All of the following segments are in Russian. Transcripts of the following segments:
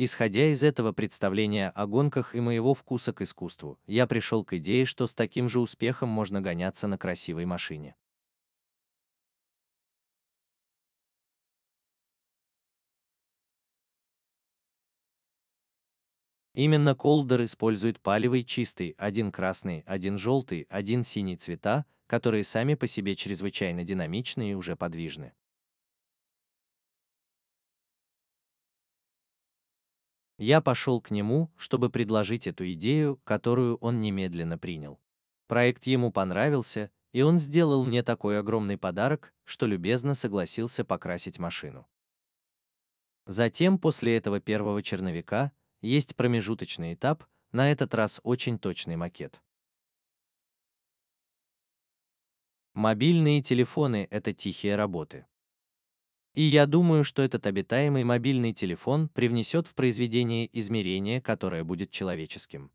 Исходя из этого представления о гонках и моего вкуса к искусству, я пришел к идее, что с таким же успехом можно гоняться на красивой машине. Именно Колдер использует палевый чистый, один красный, один желтый, один синий цвета, которые сами по себе чрезвычайно динамичны и уже подвижны. Я пошел к нему, чтобы предложить эту идею, которую он немедленно принял. Проект ему понравился, и он сделал мне такой огромный подарок, что любезно согласился покрасить машину. Затем после этого первого черновика есть промежуточный этап, на этот раз очень точный макет. Мобильные телефоны – это тихие работы. И я думаю, что этот обитаемый мобильный телефон привнесет в произведение измерение, которое будет человеческим.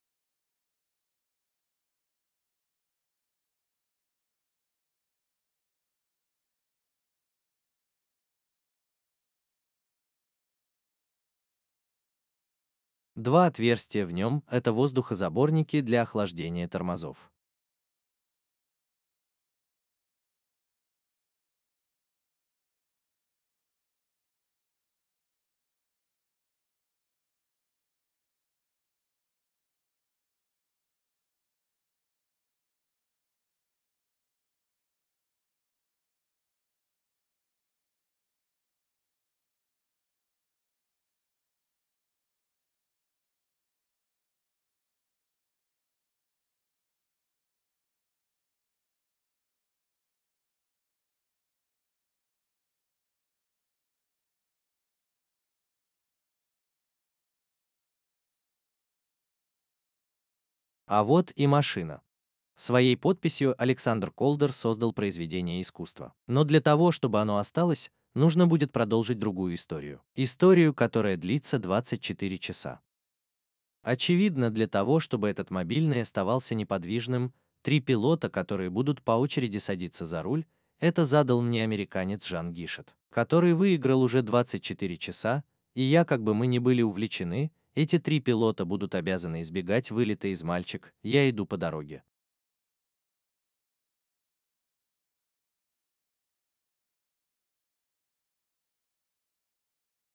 Два отверстия в нем – это воздухозаборники для охлаждения тормозов. А вот и машина. Своей подписью Александр Колдер создал произведение искусства. Но для того, чтобы оно осталось, нужно будет продолжить другую историю. Историю, которая длится 24 часа. Очевидно, для того, чтобы этот мобильный оставался неподвижным, три пилота, которые будут по очереди садиться за руль, это задал мне американец Жан Гишет, который выиграл уже 24 часа, и я, как бы мы ни были увлечены, эти три пилота будут обязаны избегать вылета из мальчик, я иду по дороге.